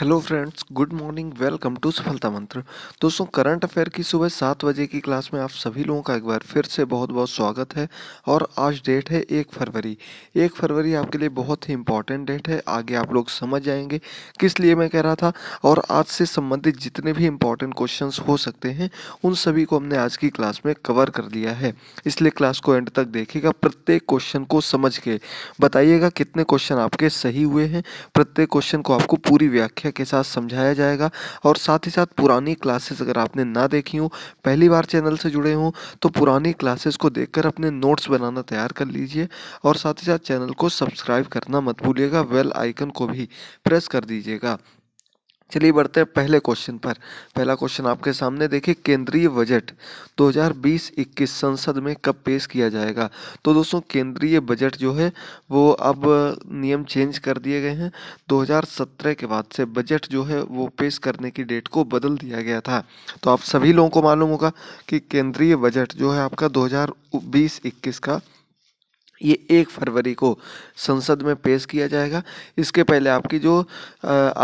hello friends good morning welcome to सफलता मंत्र दोस्तों करंट अफेयर की सुबह सात बजे की क्लास में आप सभी लोगों का एक बार फिर से बहुत बहुत स्वागत है और आज डेट है एक फरवरी एक फरवरी आपके लिए बहुत ही इंपॉर्टेंट डेट है आगे आप लोग समझ जाएंगे किस लिए मैं कह रहा था और आज से संबंधित जितने भी इंपॉर्टेंट क्वेश्चन हो सकते हैं उन सभी को हमने आज की क्लास में कवर कर लिया है इसलिए क्लास को एंड तक देखेगा प्रत्येक क्वेश्चन को समझ के बताइएगा कितने क्वेश्चन आपके सही हुए हैं प्रत्येक क्वेश्चन को आपको पूरी व्याख्या व्याख्या के साथ समझाया जाएगा और साथ ही साथ पुरानी क्लासेस अगर आपने ना देखी हो पहली बार चैनल से जुड़े हों तो पुरानी क्लासेस को देखकर अपने नोट्स बनाना तैयार कर लीजिए और साथ ही साथ चैनल को सब्सक्राइब करना मत भूलिएगा वेल आइकन को भी प्रेस कर दीजिएगा चलिए बढ़ते हैं पहले क्वेश्चन पर पहला क्वेश्चन आपके सामने देखिए केंद्रीय बजट 2020-21 संसद में कब पेश किया जाएगा तो दोस्तों केंद्रीय बजट जो है वो अब नियम चेंज कर दिए गए हैं 2017 के बाद से बजट जो है वो पेश करने की डेट को बदल दिया गया था तो आप सभी लोगों को मालूम होगा कि केंद्रीय बजट जो है आपका दो हज़ार का ये एक फरवरी को संसद में पेश किया जाएगा इसके पहले आपकी जो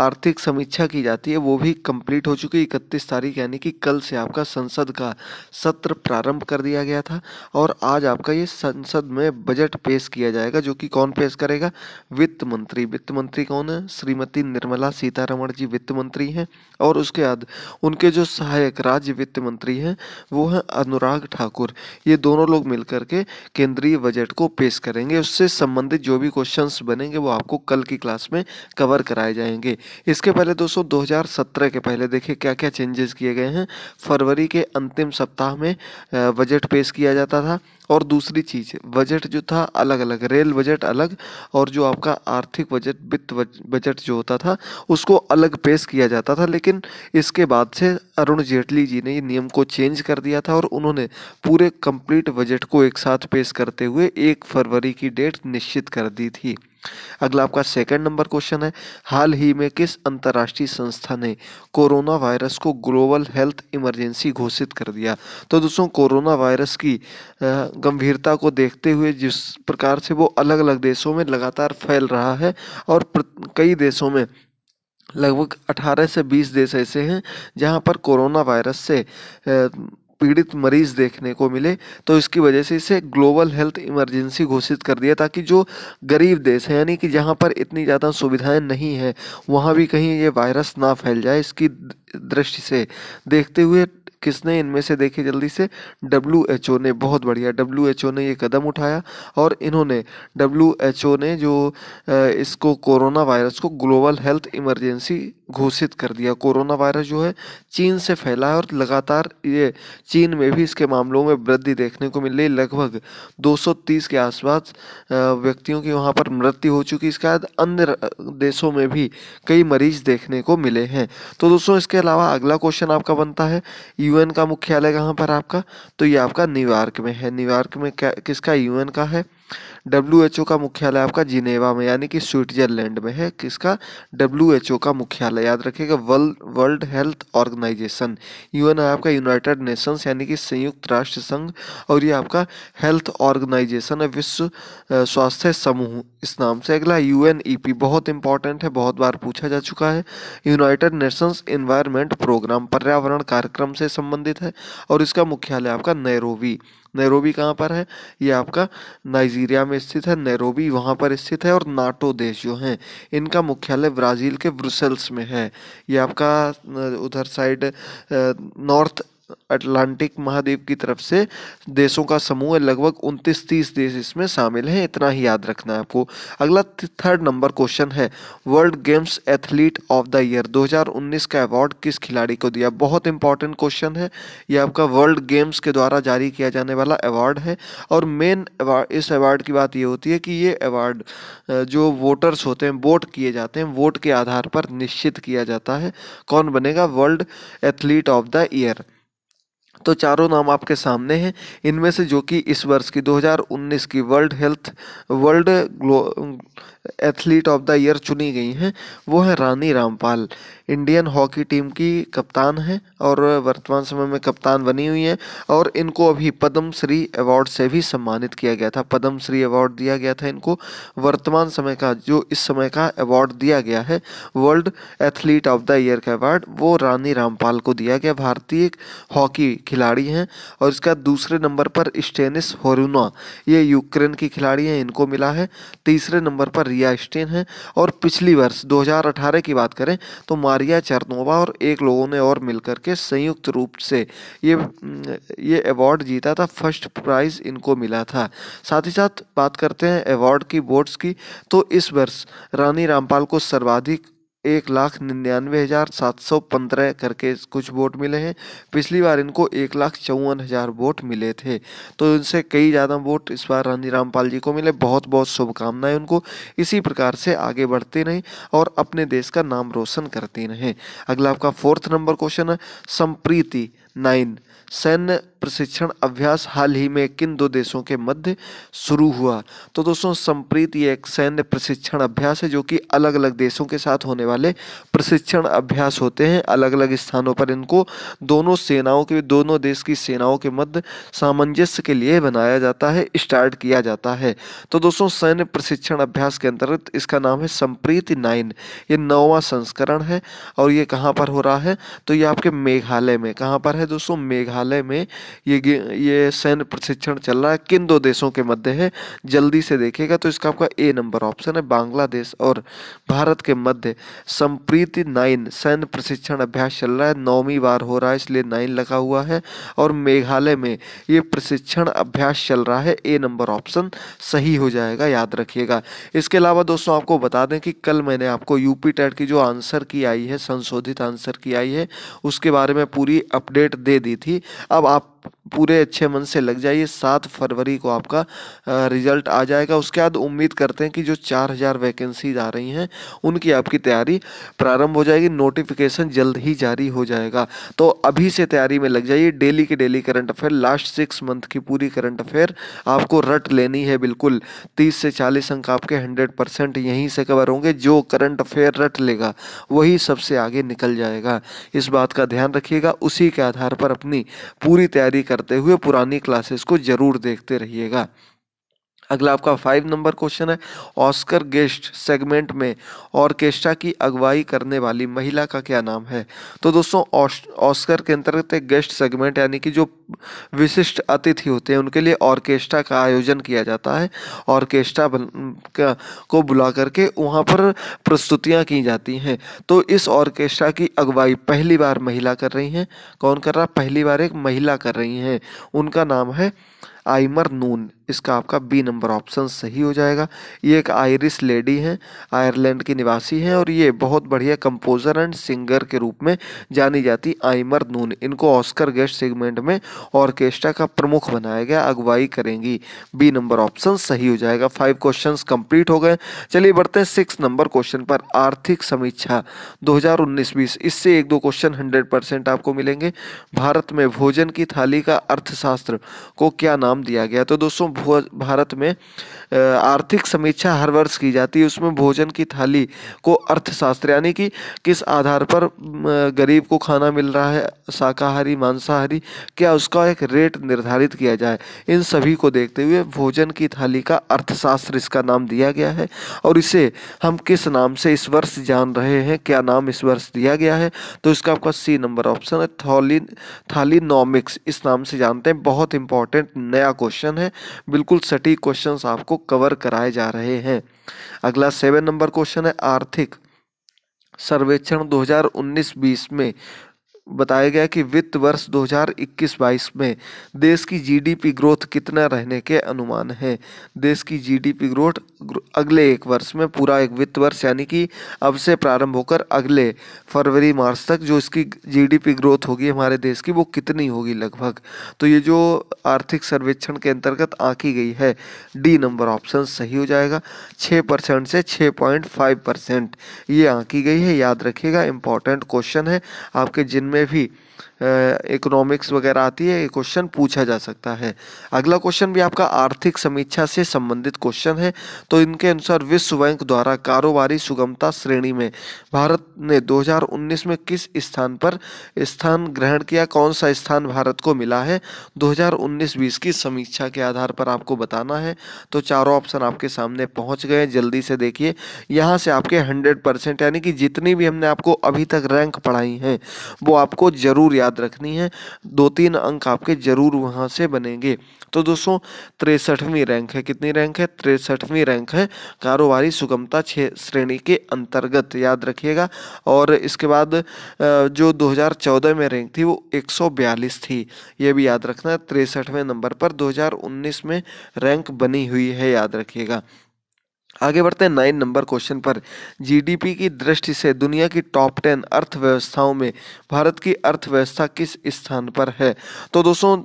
आर्थिक समीक्षा की जाती है वो भी कंप्लीट हो चुकी इकतीस तारीख यानी कि कल से आपका संसद का सत्र प्रारंभ कर दिया गया था और आज आपका ये संसद में बजट पेश किया जाएगा जो कि कौन पेश करेगा वित्त मंत्री वित्त मंत्री कौन है श्रीमती निर्मला सीतारमण जी वित्त मंत्री हैं और उसके बाद उनके जो सहायक राज्य वित्त मंत्री हैं वो हैं अनुराग ठाकुर ये दोनों लोग मिलकर के केंद्रीय बजट को पेश फेस करेंगे उससे संबंधित जो भी क्वेश्चंस बनेंगे वो आपको कल की क्लास में कवर कराए जाएंगे इसके पहले दोस्तों 2017 के पहले देखिए क्या क्या चेंजेस किए गए हैं फरवरी के अंतिम सप्ताह में बजट पेश किया जाता था और दूसरी चीज़ बजट जो था अलग अलग रेल बजट अलग और जो आपका आर्थिक बजट वित्त बजट जो होता था उसको अलग पेश किया जाता था लेकिन इसके बाद से अरुण जेटली जी ने ये नियम को चेंज कर दिया था और उन्होंने पूरे कंप्लीट बजट को एक साथ पेश करते हुए एक फरवरी की डेट निश्चित कर दी थी अगला आपका सेकंड नंबर क्वेश्चन है हाल ही में किस अंतर्राष्ट्रीय संस्था ने कोरोना वायरस को ग्लोबल हेल्थ इमरजेंसी घोषित कर दिया तो दोस्तों कोरोना वायरस की गंभीरता को देखते हुए जिस प्रकार से वो अलग अलग देशों में लगातार फैल रहा है और कई देशों में लगभग 18 से 20 देश ऐसे हैं जहां पर कोरोना वायरस से पीड़ित मरीज देखने को मिले तो इसकी वजह से इसे ग्लोबल हेल्थ इमरजेंसी घोषित कर दिया ताकि जो गरीब देश है यानी कि जहाँ पर इतनी ज़्यादा सुविधाएं नहीं हैं वहाँ भी कहीं ये वायरस ना फैल जाए इसकी दृष्टि से देखते हुए किसने इनमें से देखे जल्दी से डब्ल्यू एच ओ ने बहुत बढ़िया डब्ल्यू एच ओ ने ये कदम उठाया और इन्होंने डब्ल्यू एच ओ ने जो इसको कोरोना वायरस को ग्लोबल हेल्थ इमरजेंसी घोषित कर दिया कोरोना वायरस जो है चीन से फैला है और लगातार ये चीन में भी इसके मामलों में वृद्धि देखने को मिल रही लगभग 230 के आसपास व्यक्तियों की वहाँ पर मृत्यु हो चुकी इसके बाद अन्य देशों में भी कई मरीज देखने को मिले हैं तो दोस्तों इसके अलावा अगला क्वेश्चन आपका बनता है यूएन का मुख्यालय कहाँ पर आपका तो ये आपका न्यूयॉर्क में है न्यूयॉर्क में क्या किसका यूएन का है डब्ल्यू एच ओ का मुख्यालय आपका जिनेवा में यानी कि स्विट्जरलैंड में है किसका डब्ल्यू एच ओ का मुख्यालय याद रखिएगा वर्ल्ड वर्ल्ड हेल्थ ऑर्गेनाइजेशन यू है आपका यूनाइटेड नेशंस यानी कि संयुक्त राष्ट्र संघ और ये आपका हेल्थ ऑर्गेनाइजेशन है विश्व स्वास्थ्य समूह इस नाम से अगला यू एन ई पी बहुत इंपॉर्टेंट है बहुत बार पूछा जा चुका है यूनाइटेड नेशंस इन्वायरमेंट प्रोग्राम पर्यावरण कार्यक्रम से संबंधित है और इसका मुख्यालय आपका नैरोवी नैरोबी कहाँ पर है ये आपका नाइजीरिया में स्थित है नैरोबी वहाँ पर स्थित है और नाटो देश जो हैं इनका मुख्यालय ब्राज़ील के ब्रुसेल्स में है ये आपका उधर साइड नॉर्थ अटलांटिक महाद्वीप की तरफ से देशों का समूह है लगभग उनतीस तीस देश इसमें शामिल हैं इतना ही याद रखना है आपको अगला थर्ड नंबर क्वेश्चन है world games athlete of the year 2019 का अवार्ड किस खिलाड़ी को दिया बहुत इंपॉर्टेंट क्वेश्चन है ये आपका वर्ल्ड गेम्स के द्वारा जारी किया जाने वाला अवार्ड है और मेन इस अवार्ड की बात ये होती है कि ये अवार्ड जो वोटर्स होते हैं वोट किए जाते हैं वोट के आधार पर निश्चित किया जाता है कौन बनेगा world athlete of the year तो चारों नाम आपके सामने हैं इनमें से जो कि इस वर्ष की 2019 की world health world athlete of the year चुनी गई हैं वो हैं Rani Rampal Indian hockey team की कप्तान हैं और वर्तमान समय में कप्तान बनी हुई हैं और इनको अभी पद्म श्री अवार्ड से भी सम्मानित किया गया था पद्म श्री अवार्ड दिया गया था इनको वर्तमान समय का जो इस समय का अवार्ड दिया गया है world athlete of the year का अवार्ड वो रानी रामपाल को दिया गया भारतीय हॉकी खिलाड़ी हैं और इसका दूसरे नंबर पर स्टेनिस होरुना ये यूक्रेन की खिलाड़ी हैं इनको मिला है तीसरे नंबर पर रिया स्टेन है और पिछली वर्ष 2018 की बात करें तो मारिया चरनोवा और एक लोगों ने और मिलकर के संयुक्त रूप से ये ये अवार्ड जीता था फर्स्ट प्राइज इनको मिला था साथ ही साथ बात करते हैं अवार्ड की बोर्ड्स की तो इस वर्ष रानी रामपाल को सर्वाधिक एक लाख निन्यानवे हज़ार सात सौ पंद्रह करके कुछ वोट मिले हैं पिछली बार इनको एक लाख चौवन हज़ार वोट मिले थे तो इनसे कई ज़्यादा वोट इस बार रानी रामपाल जी को मिले बहुत बहुत शुभकामनाएं उनको इसी प्रकार से आगे बढ़ते रहें और अपने देश का नाम रोशन करते रहें अगला आपका फोर्थ नंबर क्वेश्चन है संप्रीति नाइन सैन्य प्रशिक्षण अभ्यास हाल ही में किन दो देशों के मध्य शुरू हुआ तो दोस्तों संप्रीत ये एक सैन्य प्रशिक्षण अभ्यास है जो कि अलग अलग देशों के साथ होने वाले प्रशिक्षण अभ्यास होते हैं अलग अलग स्थानों पर इनको दोनों सेनाओं के दोनों देश की सेनाओं के मध्य सामंजस्य के लिए बनाया जाता है स्टार्ट किया जाता है तो दोस्तों सैन्य प्रशिक्षण अभ्यास के अंतर्गत इसका नाम है संप्रीत नाइन ये नौवा संस्करण है और ये कहाँ पर हो रहा है तो ये आपके मेघालय में कहाँ पर है दोस्तों मेघालय में ये ये सैन्य प्रशिक्षण चल रहा है किन दो देशों के मध्य है जल्दी से देखेगा तो इसका आपका ए नंबर ऑप्शन है बांग्लादेश और भारत के मध्य संप्रीति नाइन सैन्य प्रशिक्षण अभ्यास चल रहा है नौवीं बार हो रहा है इसलिए नाइन लगा हुआ है और मेघालय में ये प्रशिक्षण अभ्यास चल रहा है ए नंबर ऑप्शन सही हो जाएगा याद रखिएगा इसके अलावा दोस्तों आपको बता दें कि कल मैंने आपको यूपी टेट की जो आंसर की आई है संशोधित आंसर की आई है उसके बारे में पूरी अपडेट डेट दे दी थी अब आप पूरे अच्छे मन से लग जाइए सात फरवरी को आपका रिजल्ट आ जाएगा उसके बाद उम्मीद करते हैं कि जो चार हज़ार वैकेंसीज आ रही हैं उनकी आपकी तैयारी प्रारंभ हो जाएगी नोटिफिकेशन जल्द ही जारी हो जाएगा तो अभी से तैयारी में लग जाइए डेली के daily current affair last six month की पूरी करंट अफेयर आपको रट लेनी है बिल्कुल तीस से चालीस अंक आपके हंड्रेड परसेंट यहीं से कवर होंगे जो करंट अफेयर रट लेगा वही सबसे आगे निकल जाएगा इस बात का ध्यान रखिएगा उसी के आधार पर अपनी पूरी तैयारी तैयारी करते हुए पुरानी क्लासेस को ज़रूर देखते रहिएगा अगला आपका फाइव नंबर क्वेश्चन है ऑस्कर गेस्ट सेगमेंट में ऑर्केस्ट्रा की अगुवाई करने वाली महिला का क्या नाम है तो दोस्तों ऑस्कर के अंतर्गत एक गेस्ट सेगमेंट यानी कि जो विशिष्ट अतिथि होते हैं उनके लिए ऑर्केस्ट्रा का आयोजन किया जाता है ऑर्केस्ट्रा को बुला करके वहाँ पर प्रस्तुतियाँ की जाती हैं तो इस ऑर्केस्ट्रा की अगुवाई पहली बार महिला कर रही हैं कौन कर रहा पहली बार एक महिला कर रही हैं उनका नाम है आइमर नून इसका आपका बी नंबर ऑप्शन सही हो जाएगा ये एक आयरिश लेडी हैं आयरलैंड की निवासी हैं और ये बहुत बढ़िया कंपोजर एंड सिंगर के रूप में जानी जाती आइमर नून इनको ऑस्कर गेस्ट सेगमेंट में ऑर्केस्ट्रा का प्रमुख बनाया गया अगुवाई करेंगी बी नंबर ऑप्शन सही हो जाएगा फाइव क्वेश्चन कंप्लीट हो गए चलिए बढ़ते हैं सिक्स नंबर क्वेश्चन पर आर्थिक समीक्षा दो हजार इससे एक दो क्वेश्चन हंड्रेड परसेंट आपको मिलेंगे भारत में भोजन की थाली का अर्थशास्त्र को क्या नाम दिया गया तो दोस्तों भारत में आर्थिक समीक्षा हर वर्ष की जाती है उसमें भोजन की थाली को अर्थशास्त्र यानी कि किस आधार पर गरीब को खाना मिल रहा है शाकाहारी मांसाहारी क्या उसका एक रेट निर्धारित किया जाए इन सभी को देखते हुए भोजन की थाली का अर्थशास्त्र इसका नाम दिया गया है और इसे हम किस नाम से इस वर्ष जान रहे हैं क्या नाम इस वर्ष दिया गया है तो इसका आपका सी नंबर ऑप्शन है थॉली थालीनॉमिक्स इस नाम से जानते हैं बहुत इंपॉर्टेंट नया क्वेश्चन है बिल्कुल सटीक क्वेश्चन आपको कवर कराए जा रहे हैं अगला सेवन नंबर क्वेश्चन है आर्थिक सर्वेक्षण 2019-20 में बताया गया कि वित्त वर्ष 2021-22 में देश की जीडीपी ग्रोथ कितना रहने के अनुमान है देश की जीडीपी ग्रोथ अगले एक वर्ष में पूरा एक वित्त वर्ष यानी कि अब से प्रारंभ होकर अगले फरवरी मार्च तक जो इसकी जीडीपी ग्रोथ होगी हमारे देश की वो कितनी होगी लगभग तो ये जो आर्थिक सर्वेक्षण के अंतर्गत आंकी गई है डी नंबर ऑप्शन सही हो जाएगा छः परसेंट से छः पॉइंट फाइव परसेंट ये आंकी गई है याद रखिएगा इंपॉर्टेंट क्वेश्चन है आपके जिनमें में भी इकोनॉमिक्स वगैरह आती है ये क्वेश्चन पूछा जा सकता है अगला क्वेश्चन भी आपका आर्थिक समीक्षा से संबंधित क्वेश्चन है तो इनके अनुसार विश्व बैंक द्वारा कारोबारी सुगमता श्रेणी में भारत ने 2019 में किस स्थान पर स्थान ग्रहण किया कौन सा स्थान भारत को मिला है 2019-20 की समीक्षा के आधार पर आपको बताना है तो चारों ऑप्शन आपके सामने पहुँच गए जल्दी से देखिए यहाँ से आपके हंड्रेड परसेंट यानी कि जितनी भी हमने आपको अभी तक रैंक पढ़ाई हैं वो आपको जरूर ज़रूर याद रखनी है दो तीन अंक आपके ज़रूर वहाँ से बनेंगे तो दोस्तों तिरसठवीं रैंक है कितनी रैंक है तिरसठवीं रैंक है कारोबारी सुगमता छः श्रेणी के अंतर्गत याद रखिएगा और इसके बाद जो 2014 में रैंक थी वो 142 थी ये भी याद रखना है तिरसठवें नंबर पर 2019 में रैंक बनी हुई है याद रखिएगा आगे बढ़ते हैं नाइन नंबर क्वेश्चन पर जीडीपी की दृष्टि से दुनिया की टॉप टेन अर्थव्यवस्थाओं में भारत की अर्थव्यवस्था किस स्थान पर है तो दोस्तों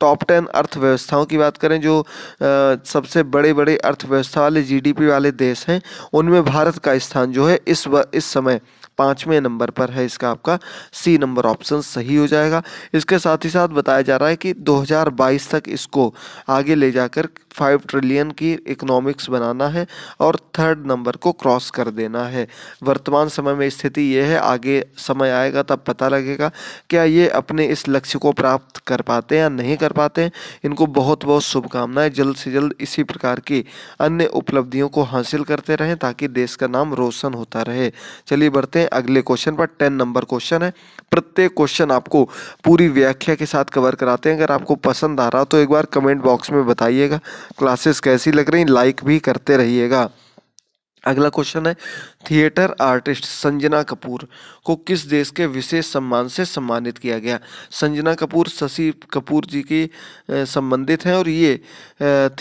टॉप टेन अर्थव्यवस्थाओं की बात करें जो आ, सबसे बड़े बड़े अर्थव्यवस्था वाले जीडीपी वाले देश हैं उनमें भारत का स्थान जो है इस व, इस समय पाँचवें नंबर पर है इसका आपका सी नंबर ऑप्शन सही हो जाएगा इसके साथ ही साथ बताया जा रहा है कि 2022 तक इसको आगे ले जाकर फाइव ट्रिलियन की इकोनॉमिक्स बनाना है और थर्ड नंबर को क्रॉस कर देना है वर्तमान समय में स्थिति यह है आगे समय आएगा तब पता लगेगा क्या ये अपने इस लक्ष्य को प्राप्त कर पाते हैं या नहीं कर पाते हैं इनको बहुत बहुत शुभकामनाएं जल्द से जल्द इसी प्रकार की अन्य उपलब्धियों को हासिल करते रहें ताकि देश का नाम रोशन होता रहे चलिए बढ़ते हैं अगले क्वेश्चन पर टेन नंबर क्वेश्चन है प्रत्येक क्वेश्चन आपको पूरी व्याख्या के साथ कवर कराते हैं अगर आपको पसंद आ रहा तो एक बार कमेंट बॉक्स में बताइएगा क्लासेस कैसी लग रही लाइक भी करते रहिएगा अगला क्वेश्चन है थिएटर आर्टिस्ट संजना कपूर को किस देश के विशेष सम्मान से सम्मानित किया गया संजना कपूर शशि कपूर जी की संबंधित हैं और ये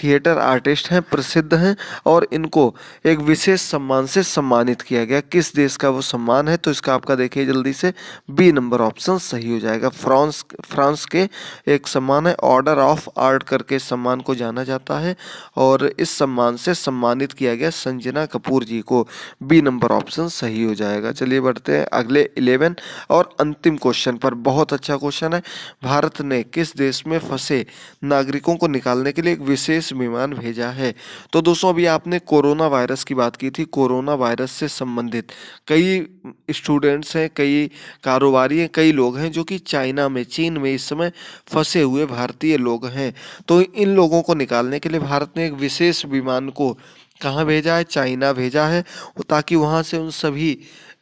थिएटर आर्टिस्ट हैं प्रसिद्ध हैं और इनको एक विशेष सम्मान से सम्मानित किया गया किस देश का वो सम्मान है तो इसका आपका देखिए जल्दी से बी नंबर ऑप्शन सही हो जाएगा फ्रांस फ्रांस के एक सम्मान है ऑर्डर ऑफ आर्ट करके सम्मान को जाना जाता है और इस सम्मान से सम्मानित किया गया संजना कपूर जी को बी नंबर ऑप्शन सही हो जाएगा चलिए बढ़ते हैं अगले पहले इलेवन और अंतिम क्वेश्चन पर बहुत अच्छा क्वेश्चन है भारत ने किस देश में फंसे नागरिकों को निकालने के लिए एक विशेष विमान भेजा है तो दोस्तों अभी आपने कोरोना वायरस की बात की थी कोरोना वायरस से संबंधित कई स्टूडेंट्स हैं कई कारोबारी हैं कई लोग हैं जो कि चाइना में चीन में इस समय फंसे हुए भारतीय लोग हैं तो इन लोगों को निकालने के लिए भारत ने एक विशेष विमान को कहाँ भेजा है चाइना भेजा है ताकि वहाँ से उन सभी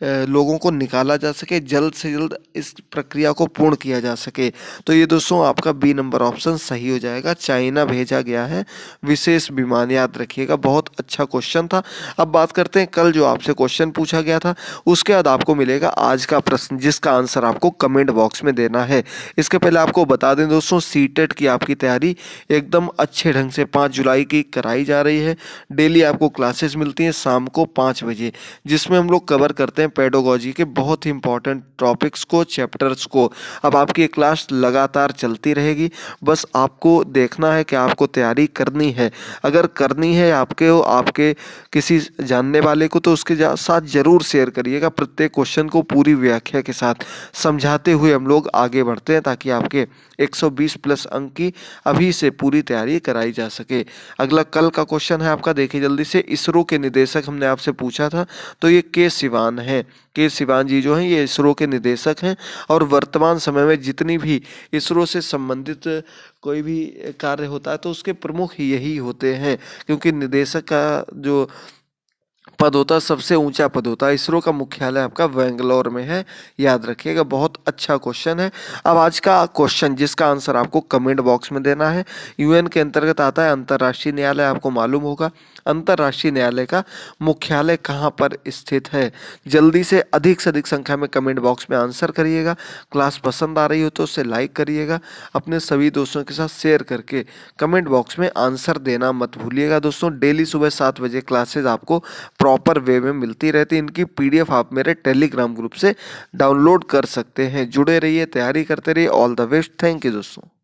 लोगों को निकाला जा सके जल्द से जल्द इस प्रक्रिया को पूर्ण किया जा सके तो ये दोस्तों आपका बी नंबर ऑप्शन सही हो जाएगा चाइना भेजा गया है विशेष विमान याद रखिएगा बहुत अच्छा क्वेश्चन था अब बात करते हैं कल जो आपसे क्वेश्चन पूछा गया था उसके बाद आपको मिलेगा आज का प्रश्न जिसका आंसर आपको कमेंट बॉक्स में देना है इसके पहले आपको बता दें दोस्तों सी e की आपकी तैयारी एकदम अच्छे ढंग से पाँच जुलाई की कराई जा रही है डेली आपको क्लासेस मिलती हैं शाम को पाँच बजे जिसमें हम लोग कवर करते हैं हैं पेडोगोजी के बहुत ही इंपॉर्टेंट टॉपिक्स को चैप्टर्स को अब आपकी क्लास लगातार चलती रहेगी बस आपको देखना है कि आपको तैयारी करनी है अगर करनी है आपके वो आपके किसी जानने वाले को तो उसके साथ ज़रूर शेयर करिएगा प्रत्येक क्वेश्चन को पूरी व्याख्या के साथ समझाते हुए हम लोग आगे बढ़ते हैं ताकि आपके 120 प्लस अंक की अभी से पूरी तैयारी कराई जा सके अगला कल का क्वेश्चन है आपका देखिए जल्दी से इसरो के निदेशक हमने आपसे पूछा था तो ये के सिवान है के सिवान जी जो हैं ये इसरो के निदेशक हैं और वर्तमान समय में जितनी भी इसरो से संबंधित कोई भी कार्य होता है तो उसके प्रमुख यही होते हैं क्योंकि निदेशक का जो पद होता है सबसे ऊंचा पद होता है इसरो का मुख्यालय आपका बेंगलोर में है याद रखिएगा बहुत अच्छा क्वेश्चन है अब आज का क्वेश्चन जिसका आंसर आपको कमेंट बॉक्स में देना है यूएन के अंतर्गत आता है अंतर्राष्ट्रीय न्यायालय आपको मालूम होगा अंतर्राष्ट्रीय न्यायालय का मुख्यालय कहाँ पर स्थित है जल्दी से अधिक से अधिक संख्या में कमेंट बॉक्स में आंसर करिएगा क्लास पसंद आ रही हो तो उसे लाइक करिएगा अपने सभी दोस्तों के साथ शेयर करके कमेंट बॉक्स में आंसर देना मत भूलिएगा दोस्तों डेली सुबह सात बजे क्लासेज आपको प्रॉपर वे में मिलती रहती है इनकी पीडीएफ आप मेरे टेलीग्राम ग्रुप से डाउनलोड कर सकते हैं जुड़े रहिए तैयारी करते रहिए all the best thank you दोस्तों